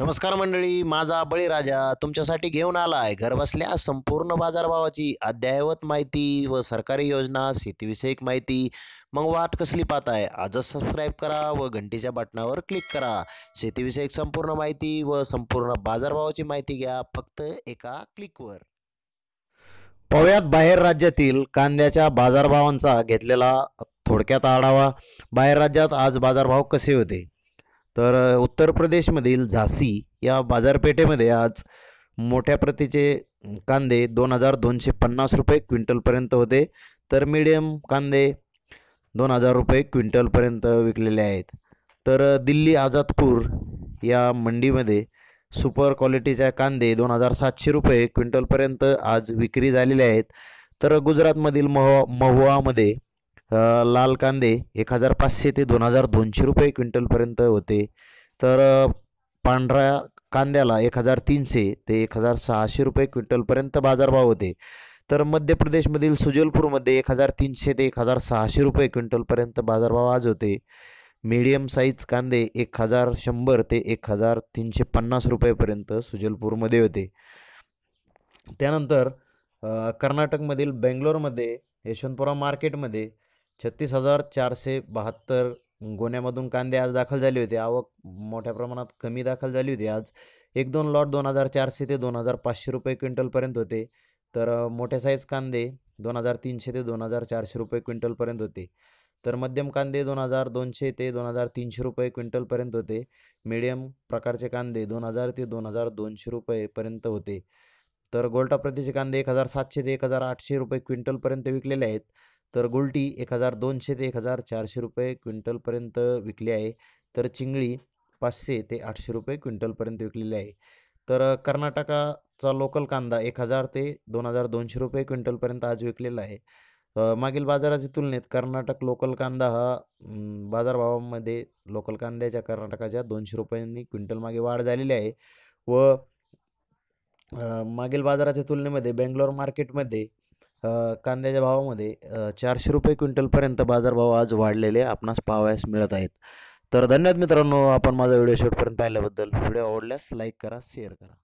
नमस्कार मंडळी माझा बळीराजा तुमच्यासाठी घेऊन आलाय आहे घरबसल्या संपूर्ण बाजारभावाची अद्ययावत माहिती व सरकारी योजना शेतीविषयक माहिती मग वाट कसली पाहत आहे आजच सबस्क्राईब करा व घंटीच्या बटनावर क्लिक करा शेतीविषयक संपूर्ण माहिती व संपूर्ण बाजारभावाची माहिती घ्या फक्त एका क्लिकवर पाहुयात बाहेर राज्यातील कांद्याच्या बाजारभावांचा घेतलेला थोडक्यात आढावा बाहेर राज्यात आज बाजारभाव कसे होते तर उत्तर प्रदेशमधील झाशी या बाजारपेठेमध्ये आज मोठ्या प्रतीचे कांदे दोन हजार दोनशे पन्नास रुपये क्विंटलपर्यंत होते तर मीडियम कांदे दोन हजार रुपये क्विंटलपर्यंत विकलेले आहेत तर दिल्ली आझादपूर या मंडीमध्ये सुपर क्वालिटीच्या कांदे दोन हजार सातशे रुपये क्विंटलपर्यंत आज विक्री झालेले आहेत तर गुजरातमधील मह महुआमध्ये लाल कांदे एक हजार पाचशे ते दोन हजार दोनशे रुपये क्विंटलपर्यंत होते तर पांढऱ्या कांद्याला एक हजार तीनशे ते एक हजार सहाशे रुपये क्विंटलपर्यंत बाजारभाव होते तर मध्य प्रदेशमधील सुजलपूरमध्ये एक हजार तीनशे ते एक हजार सहाशे रुपये क्विंटलपर्यंत बाजारभाव आज होते मीडियम साईज कांदे एक हजार शंभर ते एक हजार तीनशे पन्नास रुपयेपर्यंत सुजलपूरमध्ये होते त्यानंतर कर्नाटकमधील बेंगलोरमध्ये यशवंतपुरा मार्केटमध्ये छत्तीस हजार चारशे बहात्तर गोण्यामधून कांदे आज दाखल झाले होते आवक मोठ्या प्रमाणात कमी दाखल झाली होती आज एक दोन लॉट दोन हजार चारशे ते दोन हजार पाचशे रुपये क्विंटलपर्यंत होते तर मोठ्या साईज कांदे दोन हजार तीनशे ते दोन हजार चारशे रुपये क्विंटलपर्यंत होते तर मध्यम कांदे दोन हजार दोनशे ते दोन हजार तीनशे रुपये क्विंटलपर्यंत होते मीडियम प्रकारचे कांदे दोन हजार ते दोन हजार दोनशे रुपयेपर्यंत होते तर गोल्टा प्रतीचे कांदे एक हजार सातशे ते एक हजार आठशे रुपये क्विंटलपर्यंत विकलेले आहेत तर गोल्टी एक हजार दोनशे ते एक हजार चारशे रुपये क्विंटलपर्यंत विकली आहे तर चिंगळी पाचशे ते आठशे रुपये क्विंटलपर्यंत विकलेली आहे तर कर्नाटकाचा लोकल कांदा एक हजार ते दोन हजार दोनशे रुपये क्विंटलपर्यंत आज विकलेला आहे मागील बाजाराच्या तुलनेत कर्नाटक लोकल कांदा हा बाजारभावामध्ये लोकल कांद्याच्या कर्नाटकाच्या दोनशे रुपयांनी क्विंटल मागे वाढ झालेली आहे व मागील बाजाराच्या तुलनेमध्ये बेंगलोर मार्केटमध्ये कांद्याच्या भावामध्ये चारशे रुपये क्विंटलपर्यंत बाजारभाव आज वाढलेले आपणास पाहावयास मिळत आहेत तर धन्यवाद मित्रांनो आपण माझा व्हिडिओ शेवटपर्यंत पाहिल्याबद्दल व्हिडिओ आवडल्यास लाईक करा शेअर करा